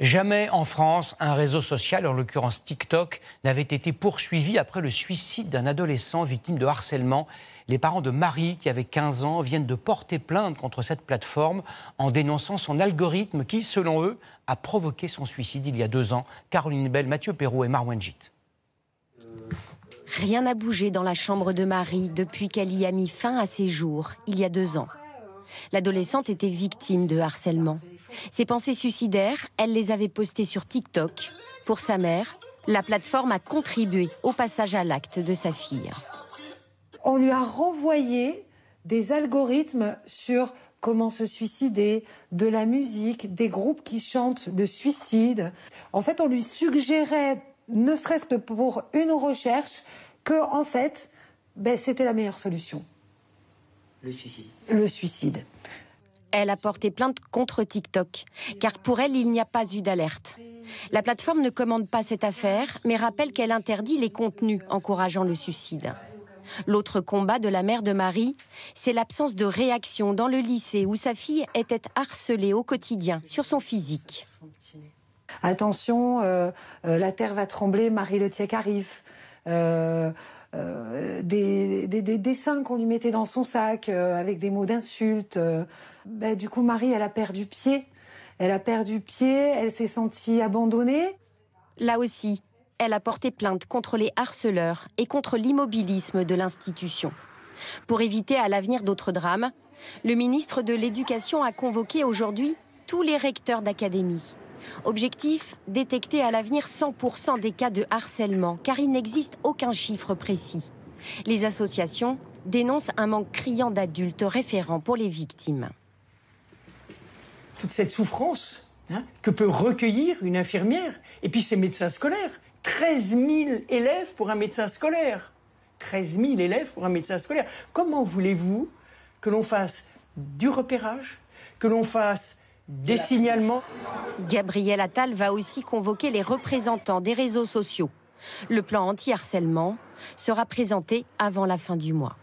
Jamais en France, un réseau social, en l'occurrence TikTok, n'avait été poursuivi après le suicide d'un adolescent victime de harcèlement. Les parents de Marie, qui avait 15 ans, viennent de porter plainte contre cette plateforme en dénonçant son algorithme qui, selon eux, a provoqué son suicide il y a deux ans. Caroline Bell, Mathieu Perrault et Marwan Jit. Rien n'a bougé dans la chambre de Marie depuis qu'elle y a mis fin à ses jours, il y a deux ans l'adolescente était victime de harcèlement. Ses pensées suicidaires, elle les avait postées sur TikTok. Pour sa mère, la plateforme a contribué au passage à l'acte de sa fille. On lui a renvoyé des algorithmes sur comment se suicider, de la musique, des groupes qui chantent le suicide. En fait, on lui suggérait, ne serait-ce que pour une recherche, que en fait, ben, c'était la meilleure solution. Le suicide. Le suicide. Elle a porté plainte contre TikTok, car pour elle, il n'y a pas eu d'alerte. La plateforme ne commande pas cette affaire, mais rappelle qu'elle interdit les contenus encourageant le suicide. L'autre combat de la mère de Marie, c'est l'absence de réaction dans le lycée où sa fille était harcelée au quotidien sur son physique. Attention, euh, euh, la terre va trembler, Marie Le arrive. Euh, des, des, dessins qu'on lui mettait dans son sac euh, avec des mots d'insultes. Euh. Bah, du coup, Marie, elle a perdu pied. Elle a perdu pied, elle s'est sentie abandonnée. Là aussi, elle a porté plainte contre les harceleurs et contre l'immobilisme de l'institution. Pour éviter à l'avenir d'autres drames, le ministre de l'Éducation a convoqué aujourd'hui tous les recteurs d'académie. Objectif détecter à l'avenir 100% des cas de harcèlement, car il n'existe aucun chiffre précis. Les associations dénoncent un manque criant d'adultes référents pour les victimes. Toute cette souffrance hein, que peut recueillir une infirmière et puis ces médecins scolaires. 13 000 élèves pour un médecin scolaire. 13 000 élèves pour un médecin scolaire. Comment voulez-vous que l'on fasse du repérage, que l'on fasse des signalements Gabriel Attal va aussi convoquer les représentants des réseaux sociaux le plan anti-harcèlement sera présenté avant la fin du mois.